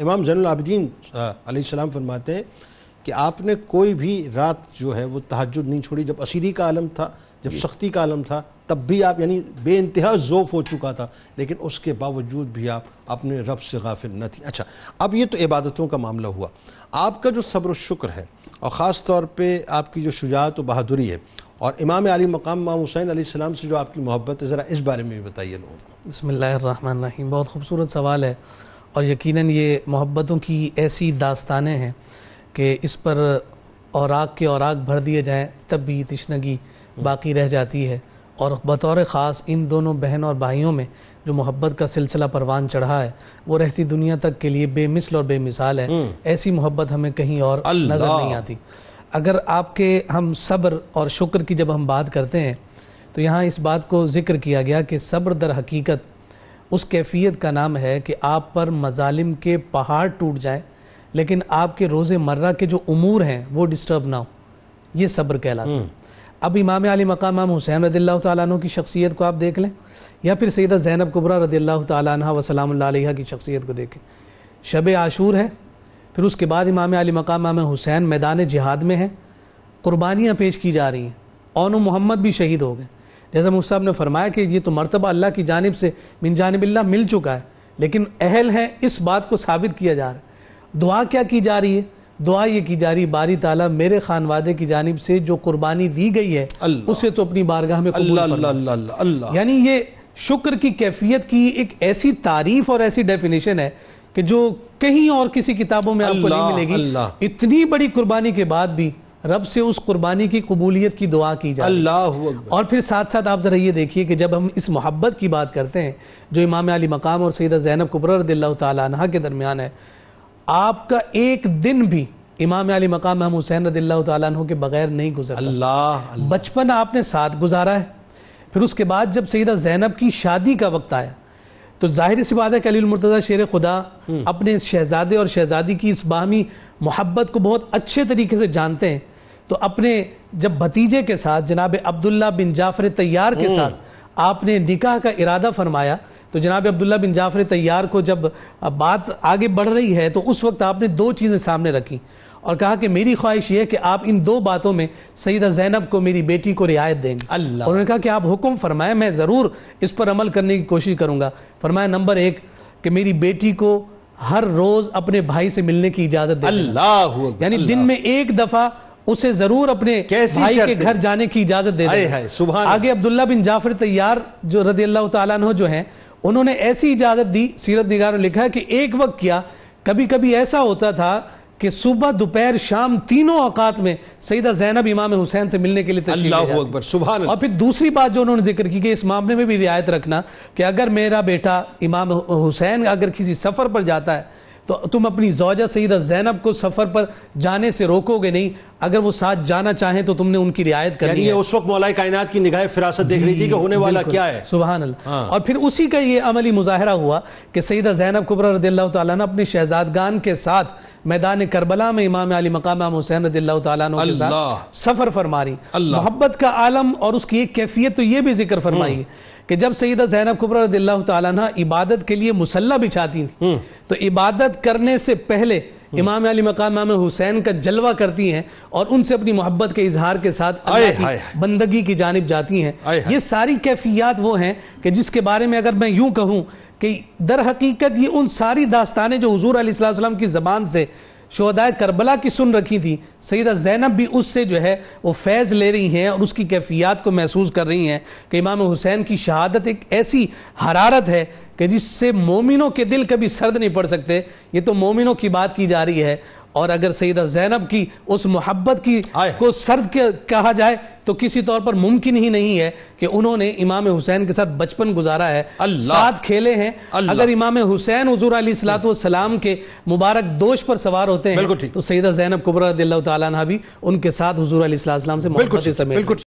इमाम जनलाबद्दीन आसमाम हाँ। फरमाते हैं कि आपने कोई भी रात जो है वो तहजद नहीं छोड़ी जब असीरी का आलम था जब सख्ती का आलम था तब भी आप यानी बे इंतहा जोफ हो चुका था लेकिन उसके बावजूद भी आप अपने रब से गाफिल न थी अच्छा अब ये तो इबादतों का मामला हुआ आपका जो सब्र शुक्र है और ख़ास तौर पर आपकी जो शुजात व बहादुरी है और इमाम अली मकाम माम हुसैन सलाम से जो आपकी मोहब्बत है ज़रा इस बारे में भी बताइए लोगों को बसमिल्लर बहुत खूबसूरत सवाल है और यकीनन ये मोहब्बतों की ऐसी दास्तानें हैं कि इस पर औराक के औराग भर दिए जाएँ तब भी तशनगी बाकी रह जाती है और बतौर ख़ास इन दोनों बहन और भाइयों में जो मोहब्बत का सिलसिला परवान चढ़ा है वो रहती दुनिया तक के लिए बेमिसल और बेमिसाल है हम्म। ऐसी मोहब्बत हमें कहीं और नज़र नहीं आती अगर आपके हम सब्र और शुक्र की जब हम बात करते हैं तो यहाँ इस बात को ज़िक्र किया गया कि सब्र दर हकीकत उस कैफियत का नाम है कि आप पर मजालिम के पहाड़ टूट जाएं लेकिन आपके रोज़मर्रा के जो उमूर हैं वो डिस्टर्ब ना हो ये सब्र कहलाता है हम्म। अब इमाम आली मकाम हुसैन रदील तु की शख्सियत को आप देख लें या फिर सैदा जैनब कुबरा रदील्ला तह वसलम की शख्सियत को देखें शब आशूर है फिर उसके बाद इमाम आली मकाम हुसैन मैदान जिहाद में हैं कुर्बानियाँ पेश की जा रही हैं ओन मोहम्मद भी शहीद हो गए जैसा मुफ्त साहब ने फरमाया कि ये तो मरतबा अल्लाह की जानब से मिन जानबिल्ला मिल चुका है लेकिन अहल है इस बात को साबित किया जा रहा है दुआ क्या की जा रही है दुआ ये की जा रही बारी ताला मेरे खान वादे की जानब से जो कुर्बानी दी गई है उसे तो अपनी बारगाह में यानी ये शुक्र की कैफियत की एक ऐसी तारीफ और ऐसी डेफिनेशन है कि जो कहीं और किसी किताबों में आपको नहीं मिलेगी इतनी बड़ी कुर्बानी के बाद भी रब से उस कुर्बानी की कबूलियत की दुआ की जाए अल्लाह और फिर साथ साथ आप ज़रा ये देखिए कि जब हम इस मोहब्बत की बात करते हैं जो इमाम अली मकाम और सैदा जैनब कुबर तह के दरमियान है आपका एक दिन भी इमाम अली मकाम हम हुसैन रदिल्ला के बगैर नहीं गुजरा अल्लाह बचपन आपने साथ गुजारा है फिर उसके बाद जब सैदा जैनब की शादी का वक्त आया तो जाहिर सी बात है कलील मुर्तज़ा शेर खुदा हम्म। अपने शहजादे और शहजादी की इस बाहमी मोहब्बत को बहुत अच्छे तरीके से जानते हैं तो अपने जब भतीजे के साथ जनाब अब्दुल्ला बिन जाफर तैयार के हम्म। साथ आपने निकाह का इरादा फरमाया तो जनाब अब्दुल्ला बिन जाफर तैयार को जब बात आगे बढ़ रही है तो उस वक्त आपने दो चीज़ें सामने रखी और कहा कि मेरी ख्वाहिश यह है कि आप इन दो बातों में सईदा जैनब को मेरी बेटी को रियायत देंगे अल्लाह उन्होंने कहा कि आप हुक्म फरमाएं मैं ज़रूर इस पर अमल करने की कोशिश करूँगा फरमाया नंबर एक कि मेरी बेटी को हर रोज अपने भाई से मिलने की इजाजत अल्लाह यानी दिन में एक दफा उसे जरूर अपने भाई के घर जाने की इजाजत दे सुबह आगे अब्दुल्ला बिन जाफर तैयार जो रदी अल्लाह तु जो है उन्होंने ऐसी इजाजत दी सीरत निगार ने लिखा है कि एक वक्त किया कभी कभी ऐसा होता था कि सुबह दोपहर शाम तीनों औकात में सईदा जैनब इमाम हुसैन से मिलने के लिए अकबर सुबह और फिर दूसरी बात जो उन्होंने जिक्र की कि इस मामले में भी रियायत रखना कि अगर मेरा बेटा इमाम हुसैन अगर किसी सफ़र पर जाता है तो तुम अपनी जौजा सईदा जैनब को सफ़र पर जाने से रोकोगे नहीं अगर वो साथ जाना चाहें तो तुमने उनकी रियायत करनी है उस वक्त मौलाई कायनात की निगाह फिरासत देख रही थी कि होने वाला क्या है सुबह हाँ। और फिर उसी का ये अमली मुजाहरा हुआ कि सईदा जैनब कुबर रदील्ला तन अपने शहजादगान के साथ मैदान करबला में इमाम अली मकाम हुसैन रदील्ला तन के साथ फरमारी मोहब्बत का आलम और उसकी एक कैफियत तो ये भी जिक्र फरमाई हम्म। कि जब सईदा जैनब कुबर रदिल्ला इबादत के लिए मुसल्ला बिछाती थी हम्म। तो इबादत करने से पहले हम्म। इमाम अली मकाम हुसैन का जलवा करती हैं और उनसे अपनी मोहब्बत के इजहार के साथ की बंदगी की जानब जाती हैं ये सारी कैफियात वो हैं कि जिसके बारे में अगर मैं यूं कहूं कि दर हकीकत ये उन सारी दास्तानें जो हजूर आसमाम की ज़बान से शहदाय करबला की सुन रखी थी सईदा जैनब भी उससे जो है वो फैज़ ले रही हैं और उसकी कैफियत को महसूस कर रही हैं कि इमाम हुसैन की शहादत एक ऐसी हरारत है कि जिससे मोमिनों के दिल कभी सर्द नहीं पड़ सकते ये तो मोमिनों की बात की जा रही है और अगर सईदा जैनब की उस मोहब्बत की को सर्द कहा जाए तो किसी तौर पर मुमकिन ही नहीं है कि उन्होंने इमाम हुसैन के साथ बचपन गुजारा है साथ खेले हैं अगर इमाम हुसैन हजूर सलाम के मुबारक दोष पर सवार होते हैं तो सईदा जैनब कुबरा तभी भी उनके साथ हजूर सलाम से बिल्कुल